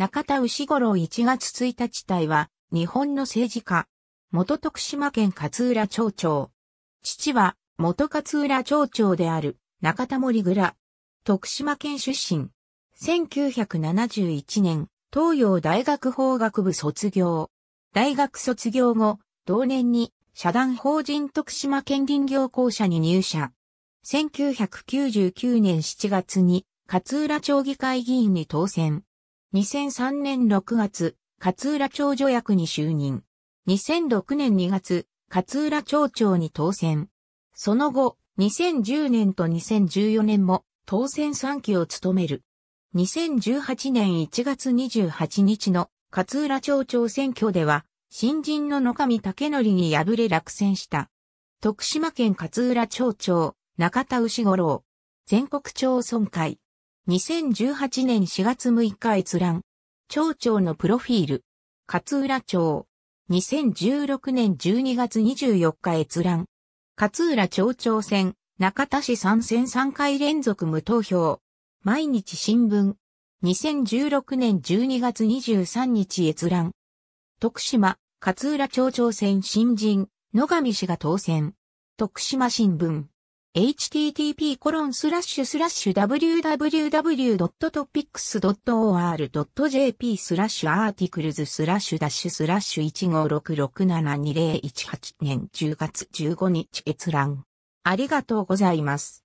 中田牛五郎1月1日隊は、日本の政治家。元徳島県勝浦町長。父は、元勝浦町長である、中田森蔵。徳島県出身。1971年、東洋大学法学部卒業。大学卒業後、同年に、社団法人徳島県林業公社に入社。1999年7月に、勝浦町議会議員に当選。2003年6月、勝浦町助役に就任。2006年2月、勝浦町長に当選。その後、2010年と2014年も当選3期を務める。2018年1月28日の勝浦町長選挙では、新人の野上武則に敗れ落選した。徳島県勝浦町長、中田牛五郎。全国町村会。2018年4月6日閲覧。町長のプロフィール。勝浦町。2016年12月24日閲覧。勝浦町長選、中田市参戦3回連続無投票。毎日新聞。2016年12月23日閲覧。徳島、勝浦町長選新人、野上氏が当選。徳島新聞。http://www.topics.or.jp スラッシュアーティクルズスラッシュダッシュスラッシュ156672018年10月15日閲覧。ありがとうございます。